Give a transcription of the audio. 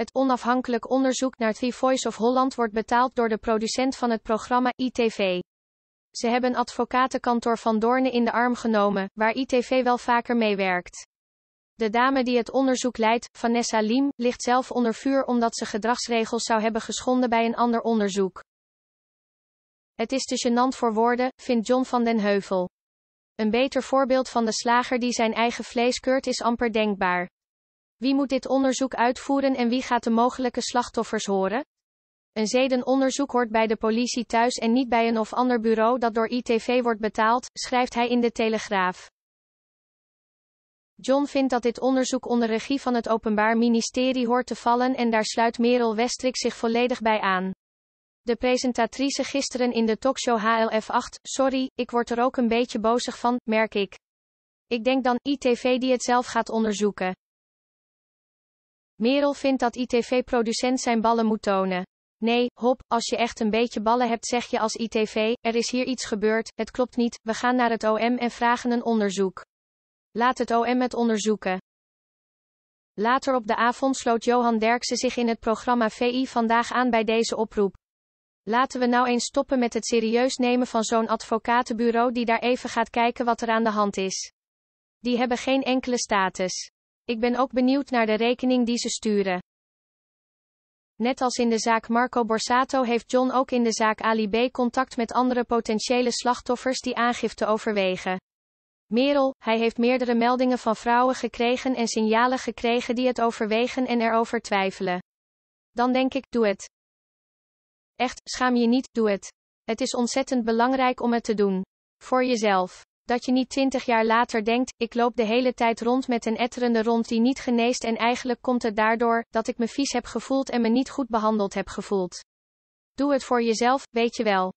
Het onafhankelijk onderzoek naar The Voice of Holland wordt betaald door de producent van het programma ITV. Ze hebben advocatenkantoor Van Doorne in de arm genomen, waar ITV wel vaker meewerkt. De dame die het onderzoek leidt, Vanessa Liem, ligt zelf onder vuur omdat ze gedragsregels zou hebben geschonden bij een ander onderzoek. Het is te gênant voor woorden, vindt John van den Heuvel. Een beter voorbeeld van de slager die zijn eigen vlees keurt is amper denkbaar. Wie moet dit onderzoek uitvoeren en wie gaat de mogelijke slachtoffers horen? Een zedenonderzoek hoort bij de politie thuis en niet bij een of ander bureau dat door ITV wordt betaald, schrijft hij in de Telegraaf. John vindt dat dit onderzoek onder regie van het Openbaar Ministerie hoort te vallen en daar sluit Merel Westrik zich volledig bij aan. De presentatrice gisteren in de talkshow HLF8, sorry, ik word er ook een beetje bozig van, merk ik. Ik denk dan ITV die het zelf gaat onderzoeken. Merel vindt dat ITV-producent zijn ballen moet tonen. Nee, hop, als je echt een beetje ballen hebt zeg je als ITV, er is hier iets gebeurd, het klopt niet, we gaan naar het OM en vragen een onderzoek. Laat het OM het onderzoeken. Later op de avond sloot Johan Derksen zich in het programma VI vandaag aan bij deze oproep. Laten we nou eens stoppen met het serieus nemen van zo'n advocatenbureau die daar even gaat kijken wat er aan de hand is. Die hebben geen enkele status. Ik ben ook benieuwd naar de rekening die ze sturen. Net als in de zaak Marco Borsato heeft John ook in de zaak Ali B contact met andere potentiële slachtoffers die aangifte overwegen. Merel, hij heeft meerdere meldingen van vrouwen gekregen en signalen gekregen die het overwegen en erover twijfelen. Dan denk ik, doe het. Echt, schaam je niet, doe het. Het is ontzettend belangrijk om het te doen. Voor jezelf dat je niet twintig jaar later denkt, ik loop de hele tijd rond met een etterende rond die niet geneest en eigenlijk komt het daardoor, dat ik me vies heb gevoeld en me niet goed behandeld heb gevoeld. Doe het voor jezelf, weet je wel.